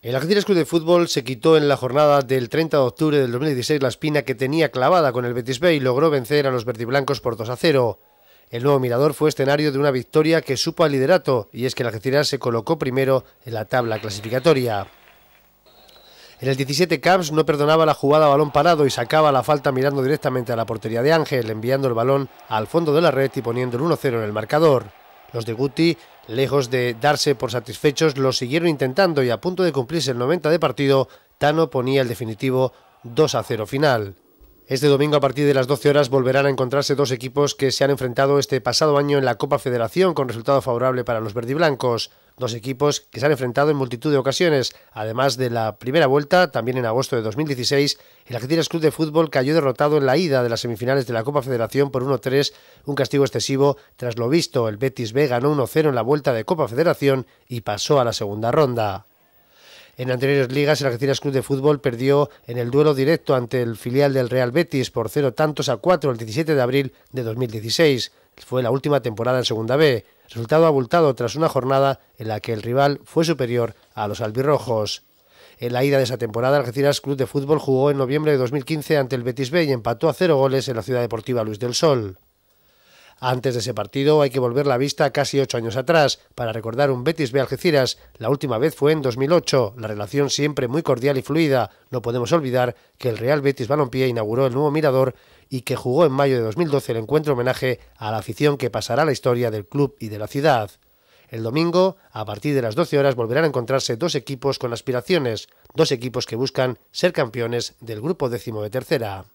El Algeciras Club de Fútbol se quitó en la jornada del 30 de octubre del 2016 la espina que tenía clavada con el Betis B y logró vencer a los verdiblancos por 2 a 0. El nuevo Mirador fue escenario de una victoria que supo al liderato, y es que el Algeciras se colocó primero en la tabla clasificatoria. En el 17 Camps no perdonaba la jugada a balón parado y sacaba la falta mirando directamente a la portería de Ángel, enviando el balón al fondo de la red y poniendo el 1-0 en el marcador. Los de Guti Lejos de darse por satisfechos, lo siguieron intentando y a punto de cumplirse el 90 de partido, Tano ponía el definitivo 2 a 0 final. Este domingo a partir de las 12 horas volverán a encontrarse dos equipos que se han enfrentado este pasado año en la Copa Federación con resultado favorable para los verdiblancos. Dos equipos que se han enfrentado en multitud de ocasiones. Además de la primera vuelta, también en agosto de 2016, el Algeciras Club de Fútbol cayó derrotado en la ida de las semifinales de la Copa Federación por 1-3, un castigo excesivo tras lo visto. El Betis B ganó 1-0 en la vuelta de Copa Federación y pasó a la segunda ronda. En anteriores ligas, el Algeciras Club de Fútbol perdió en el duelo directo ante el filial del Real Betis por cero tantos a cuatro el 17 de abril de 2016. Fue la última temporada en Segunda B, resultado abultado tras una jornada en la que el rival fue superior a los albirrojos. En la ida de esa temporada, el Algeciras Club de Fútbol jugó en noviembre de 2015 ante el Betis B y empató a cero goles en la Ciudad Deportiva Luis del Sol. Antes de ese partido hay que volver la vista casi ocho años atrás para recordar un Betis B Algeciras. La última vez fue en 2008, la relación siempre muy cordial y fluida. No podemos olvidar que el Real Betis Balompié inauguró el nuevo Mirador y que jugó en mayo de 2012 el encuentro homenaje a la afición que pasará la historia del club y de la ciudad. El domingo, a partir de las 12 horas, volverán a encontrarse dos equipos con aspiraciones, dos equipos que buscan ser campeones del grupo décimo de tercera.